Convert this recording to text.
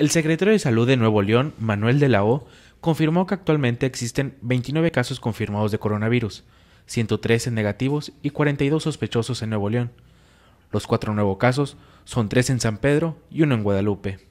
El secretario de Salud de Nuevo León, Manuel de la O, confirmó que actualmente existen 29 casos confirmados de coronavirus, 113 negativos y 42 sospechosos en Nuevo León. Los cuatro nuevos casos son tres en San Pedro y uno en Guadalupe.